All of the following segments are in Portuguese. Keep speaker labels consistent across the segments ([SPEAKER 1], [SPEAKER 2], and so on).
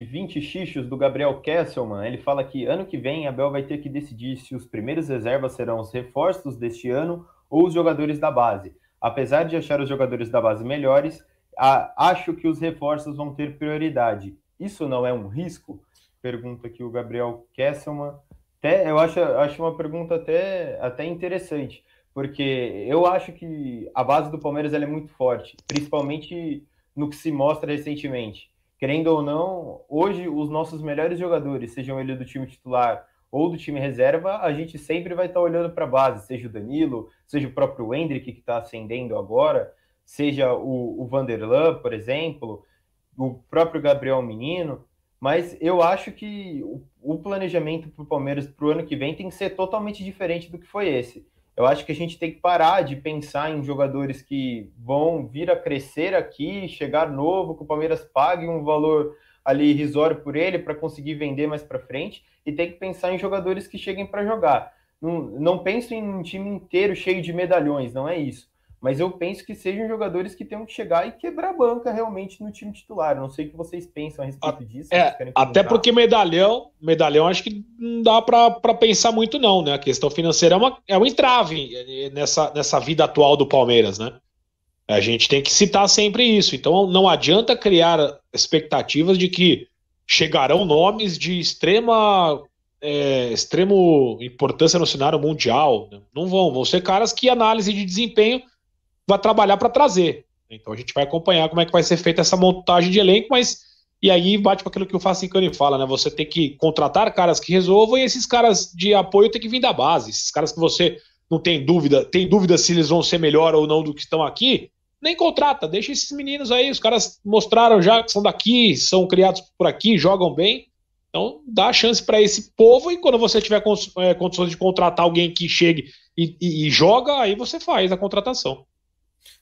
[SPEAKER 1] 20 xixos do Gabriel Kesselman, ele fala que ano que vem a Bel vai ter que decidir se os primeiros reservas serão os reforços deste ano ou os jogadores da base. Apesar de achar os jogadores da base melhores, a, acho que os reforços vão ter prioridade. Isso não é um risco? Pergunta aqui o Gabriel Kesselman. Até, eu acho, acho uma pergunta até, até interessante, porque eu acho que a base do Palmeiras é muito forte, principalmente no que se mostra recentemente querendo ou não, hoje os nossos melhores jogadores, sejam eles do time titular ou do time reserva, a gente sempre vai estar olhando para a base, seja o Danilo, seja o próprio Hendrick que está ascendendo agora, seja o, o Vanderlan, por exemplo, o próprio Gabriel Menino, mas eu acho que o, o planejamento para o Palmeiras para o ano que vem tem que ser totalmente diferente do que foi esse. Eu acho que a gente tem que parar de pensar em jogadores que vão vir a crescer aqui, chegar novo, que o Palmeiras pague um valor ali irrisório por ele para conseguir vender mais para frente e tem que pensar em jogadores que cheguem para jogar. Não, não penso em um time inteiro cheio de medalhões, não é isso mas eu penso que sejam jogadores que tenham que chegar e quebrar banca realmente no time titular. não sei o que vocês pensam a respeito disso.
[SPEAKER 2] É, até porque medalhão, medalhão acho que não dá para pensar muito não, né? A questão financeira é, uma, é um entrave nessa, nessa vida atual do Palmeiras, né? A gente tem que citar sempre isso. Então não adianta criar expectativas de que chegarão nomes de extrema é, extremo importância no cenário mundial. Né? Não vão, vão ser caras que análise de desempenho vai trabalhar para trazer. Então a gente vai acompanhar como é que vai ser feita essa montagem de elenco, mas e aí bate com aquilo que o Facincani fala, né? Você tem que contratar caras que resolvam e esses caras de apoio tem que vir da base. Esses caras que você não tem dúvida, tem dúvida se eles vão ser melhor ou não do que estão aqui, nem contrata, deixa esses meninos aí, os caras mostraram já que são daqui, são criados por aqui, jogam bem. Então, dá chance para esse povo e quando você tiver eh, condições de contratar alguém que chegue e, e, e joga, aí você faz a contratação.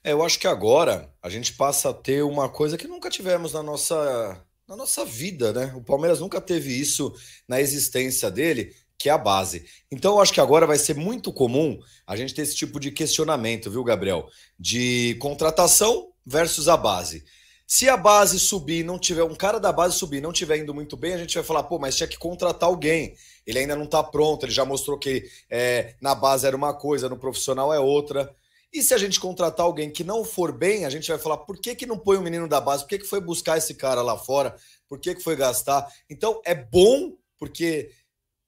[SPEAKER 3] É, eu acho que agora a gente passa a ter uma coisa que nunca tivemos na nossa, na nossa vida, né? O Palmeiras nunca teve isso na existência dele, que é a base. Então eu acho que agora vai ser muito comum a gente ter esse tipo de questionamento, viu, Gabriel? De contratação versus a base. Se a base subir, não tiver um cara da base subir, não tiver indo muito bem, a gente vai falar, pô, mas tinha que contratar alguém. Ele ainda não tá pronto, ele já mostrou que é, na base era uma coisa, no profissional é outra. E se a gente contratar alguém que não for bem, a gente vai falar por que, que não põe o um menino da base, por que, que foi buscar esse cara lá fora, por que, que foi gastar. Então é bom, porque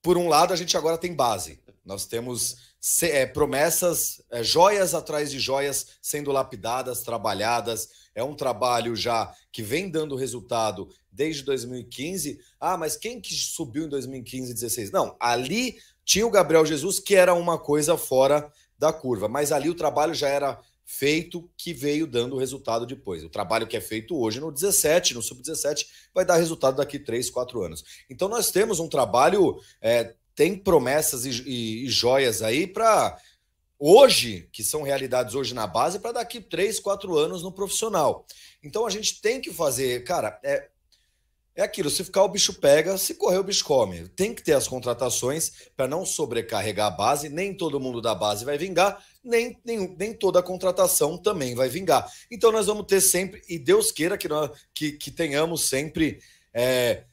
[SPEAKER 3] por um lado a gente agora tem base. Nós temos é, promessas, é, joias atrás de joias sendo lapidadas, trabalhadas. É um trabalho já que vem dando resultado desde 2015. Ah, mas quem que subiu em 2015 e 2016? Não, ali tinha o Gabriel Jesus, que era uma coisa fora da curva. Mas ali o trabalho já era feito que veio dando resultado depois. O trabalho que é feito hoje no 17, no sub-17, vai dar resultado daqui 3, 4 anos. Então nós temos um trabalho, é, tem promessas e, e, e joias aí para hoje, que são realidades hoje na base, para daqui 3, 4 anos no profissional. Então a gente tem que fazer, cara, é, é aquilo, se ficar o bicho pega, se correr o bicho come. Tem que ter as contratações para não sobrecarregar a base, nem todo mundo da base vai vingar, nem, nem, nem toda a contratação também vai vingar. Então nós vamos ter sempre, e Deus queira que, nós, que, que tenhamos sempre é,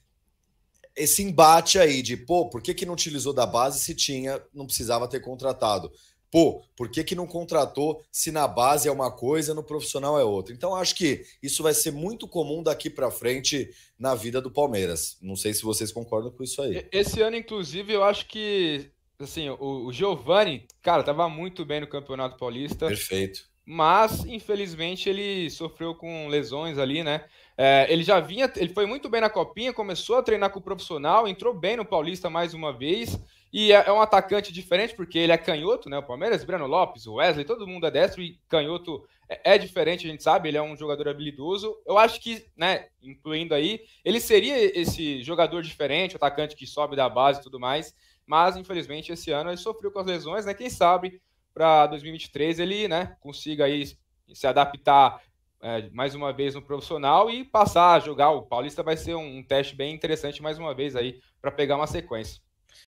[SPEAKER 3] esse embate aí de, pô, por que, que não utilizou da base se tinha, não precisava ter contratado? Pô, por que, que não contratou se na base é uma coisa, no profissional é outra? Então, acho que isso vai ser muito comum daqui para frente na vida do Palmeiras. Não sei se vocês concordam com isso aí.
[SPEAKER 4] Esse ano, inclusive, eu acho que assim, o, o Giovani, cara, tava muito bem no Campeonato Paulista. Perfeito. Mas, infelizmente, ele sofreu com lesões ali, né? É, ele já vinha, ele foi muito bem na copinha, começou a treinar com o profissional, entrou bem no Paulista mais uma vez. E é, é, um atacante diferente, porque ele é canhoto, né? O Palmeiras, Breno Lopes, Wesley, todo mundo é destro e canhoto é, é, diferente, a gente sabe, ele é um jogador habilidoso. Eu acho que, né, incluindo aí, ele seria esse jogador diferente, atacante que sobe da base e tudo mais. Mas, infelizmente, esse ano ele sofreu com as lesões, né? Quem sabe para 2023 ele, né, consiga aí se adaptar é, mais uma vez no profissional e passar a jogar. O Paulista vai ser um, um teste bem interessante mais uma vez aí para pegar uma sequência.